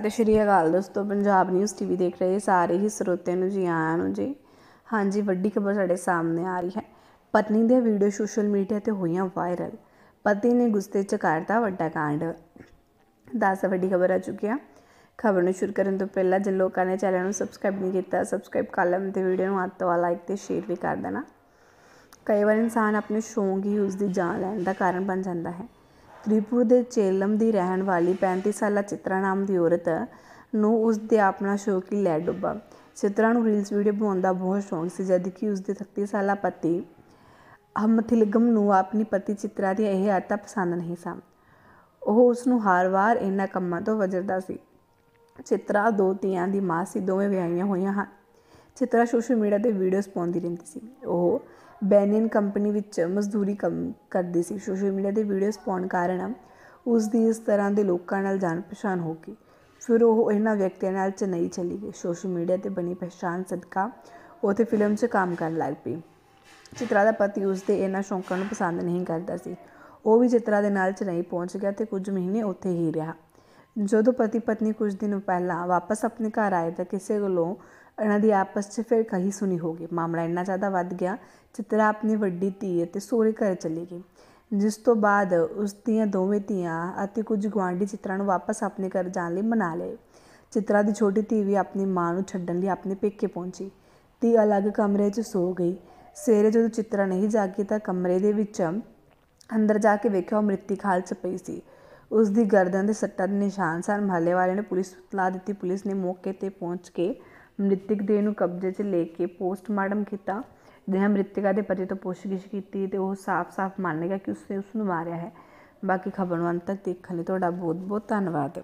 ਸਤਿ ਸ਼੍ਰੀ ਅਕਾਲ ਦੋਸਤੋ Punjab news TV ਦੇਖ ਰਹੇ ਸਾਰੇ ਹੀ ਸਰੋਤਿਆਂ ਨੂੰ ਜੀ ਆਇਆਂ ਨੂੰ ਜੀ ਹਾਂਜੀ ਵੱਡੀ ਖਬਰ ਸਾਡੇ ਸਾਹਮਣੇ ਆ ਰਹੀ ਹੈ ਪਤਨੀ ਦੇ ਵੀਡੀਓ ਸੋਸ਼ਲ ਮੀਡੀਆ ਤੇ ਹੋਈਆਂ ਵਾਇਰਲ ਪਤੀ ਨੇ ਗੁੱਸੇ 'ਚ ਕਰਤਾ ਵੱਡਾ ਕਾਂਡ ਦੱਸ ਵੱਡੀ ਖਬਰ ਆ ਚੁੱਕੀ ਆ ਖਬਰ ਨੂੰ ਸ਼ੁਰੂ ਕਰਨ ਤੋਂ ਪਹਿਲਾਂ ਜੇ ਲੋਕਾਂ ਨੇ ਚੈਨਲ ਨੂੰ ਸਬਸਕ੍ਰਾਈਬ ਨਹੀਂ ਕੀਤਾ ਸਬਸਕ੍ਰਾਈਬ ਕਰ ਲੈਣ ਤੇ ਵੀਡੀਓ ਨੂੰ ਹੱਥ ਲਾਈਕ ਤੇ ਸ਼ੇਅਰ ਵੀ ਕਰ ਦੇਣਾ ਕਈ ਵਾਰ ਇਨਸਾਨ ਆਪਣੇ ਸ਼ੌਂਕ ਹੀ ਉਸ ਦੀ ਜਾਨ ਲੈਣ ਦਾ ਕਾਰਨ ਬਣ ਜਾਂਦਾ ਹੈ ਤ੍ਰਿਪੁਰ ਦੇ ਚੇਲਮ ਦੀ ਰਹਿਣ ਵਾਲੀ 35 ਸਾਲਾ ਚਿਤਰਾ ਨਾਮ ਦੀ ਔਰਤ ਨੂੰ ਉਸ ਦੇ ਆਪਣਾ ਸ਼ੌਕ ਹੀ ਲੈ ਡੁੱਬਾ ਚਿਤਰਾ ਨੂੰ ਰੀਲਸ ਵੀਡੀਓ ਬਣਾਉਣ ਦਾ ਬਹੁਤ ਸ਼ੌਂਕ ਸੀ ਜਦ ਕਿ ਉਸ ਦੇ 36 ਸਾਲਾ ਪਤੀ ਹਮਥਿਲਗਮ ਨੂੰ ਆਪਣੀ ਪਤੀ ਚਿਤਰਾ ਦੀ ਇਹ ਆਤਾ ਪਸੰਦ ਨਹੀਂ ਸਨ ਉਹ ਉਸ ਨੂੰ ਹਰ ਵਾਰ ਇਹਨਾਂ ਕੰਮਾਂ ਤੋਂ ਵਜਰਦਾ ਸੀ ਚਿਤਰਾ ਦੋ ਧੀਆਂ ਦੀ ਮਾਂ ਸੀ ਦੋਵੇਂ ਵਿਆਹੀਆਂ ਹੋਈਆਂ ਹਨ ਚਿਤਰਾ ਸੋਸ਼ਲ ਮੀਡੀਆ ਤੇ ਵੀਡੀਓਜ਼ ਪਾਉਂਦੀ ਰਹਿੰਦੀ ਸੀ ਉਹ ਬੈਨਿਨ ਕੰਪਨੀ ਵਿੱਚ ਮਜ਼ਦੂਰੀ ਕੰਮ ਕਰਦੀ ਸੀ ਸੋਸ਼ਲ ਮੀਡੀਆ ਦੇ ਵੀਡੀਓਜ਼ ਪਾਉਣ ਕਾਰਨ ਉਸ ਦੀ ਇਸ ਤਰ੍ਹਾਂ ਦੇ ਲੋਕਾਂ ਨਾਲ ਜਾਣ ਪਛਾਣ ਹੋ ਗਈ ਫਿਰ ਉਹ ਇਹਨਾਂ ਵਿਅਕਤੀਆਂ ਨਾਲ ਚੇਨਈ ਚਲੀ ਗਈ ਸੋਸ਼ਲ ਮੀਡੀਆ ਤੇ ਬਣੀ ਪਛਾਣ ਸਦਕਾ ਤੇ ਫਿਲਮ 'ਚ ਕੰਮ ਕਰਨ ਲੱਗ ਪਈ ਚਿਤਰਾ ਦਾ ਪਤੀ ਉਸ ਦੇ ਇਹਨਾਂ ਸ਼ੌਂਕਾਂ ਨੂੰ ਪਸੰਦ ਨਹੀਂ ਕਰਦਾ ਸੀ ਉਹ ਵੀ ਚਿਤਰਾ ਦੇ ਨਾਲ ਚੇਨਈ ਪਹੁੰਚ ਗਿਆ ਤੇ ਕੁਝ ਮਹੀਨੇ ਉੱਥੇ ਹੀ ਰਿਹਾ ਜਦੋਂ ਪਤੀ ਪਤਨੀ ਕੁਝ ਦਿਨ ਪਹਿਲਾਂ ਵਾਪਸ ਆਪਣੇ ਘਰ ਆਏ ਤਾਂ ਕਿਸੇ ਕੋਲੋਂ ਇਹਨਾਂ ਦੀ ਆਪਸ 'ਚ ਫਿਰ ਕਹੀ ਸੁਣੀ ਹੋ ਗਈ ਮਾਮਲਾ ਇੰਨਾ ਜ਼ਿਆਦਾ ਵੱਧ ਗਿਆ ਚਿਤਰਾ ਆਪਣੀ ਵੱਡੀ ਧੀ ਤੇ ਸੋਹਰੇ ਘਰ ਚਲੀ ਗਈ ਜਿਸ ਤੋਂ ਬਾਅਦ ਉਸ ਦੀਆਂ ਦੋਵੇਂ ਧੀਆਂ ਅਤੇ ਕੁਝ ਗਵਾਂਢੀ ਚਿਤਰਾ ਨੂੰ ਵਾਪਸ ਆਪਣੇ ਘਰ ਜਾਣ ਲਈ ਮਨਾ ਲਏ ਚਿਤਰਾ ਦੀ ਛੋਟੀ ਧੀ ਵੀ ਆਪਣੀ ਮਾਂ ਨੂੰ ਛੱਡਣ ਲਈ ਆਪਣੇ ਪੇਕੇ ਪਹੁੰਚੀ ਧੀ ਅਲੱਗ ਕਮਰੇ 'ਚ ਸੋ ਗਈ ਸਵੇਰੇ ਜਦੋਂ ਚਿਤਰਾ ਨਹੀਂ ਜਾਗੀ ਤਾਂ ਕਮਰੇ ਦੇ ਵਿੱਚ ਅੰਦਰ ਜਾ ਕੇ ਵੇਖਿਆ ਉਹ ਮ੍ਰਿਤਕ ਹਾਲ 'ਚ ਪਈ ਸੀ ਉਸ ਦੀ ਗਰਦਨ ਦੇ ਸੱਟਾਂ ਦੇ ਨਿਸ਼ਾਨ ਸਨ ਮਹੱਲੇ ਵਾਲਿਆਂ ਨੇ ਪੁਲਿਸ ਨੂੰ ਤਲਾ ਦਿੱਤੀ ਪੁਲਿਸ ਨੇ ਮੌਕੇ ਤੇ ਪਹੁੰਚ ਕੇ ਮ੍ਰਿਤਕ ਦੇਹ ਨੂੰ ਕਬਜ਼ੇ 'ਚ ਲੈ ਕੇ ਪੋਸਟਮਾਰਟਮ ਕੀਤਾ ਦੇਹ ਮ੍ਰਿਤਕਾ ਦੇ ਪਤੀ ਤੋਂ ਪੁੱਛਗਿਛ ਕੀਤੀ ਤੇ ਉਹ ਸਾਫ਼-ਸਾਫ਼ ਮੰਨ ਗਿਆ ਕਿ ਉਸਨੇ ਉਸ ਨੂੰ ਮਾਰਿਆ ਹੈ ਬਾਕੀ ਖਬਰ ਨੂੰ ਅੰਤ ਤੱਕ ਦੇਖਣ ਲਈ ਤੁਹਾਡਾ ਬਹੁਤ-ਬਹੁਤ ਧੰਨਵਾਦ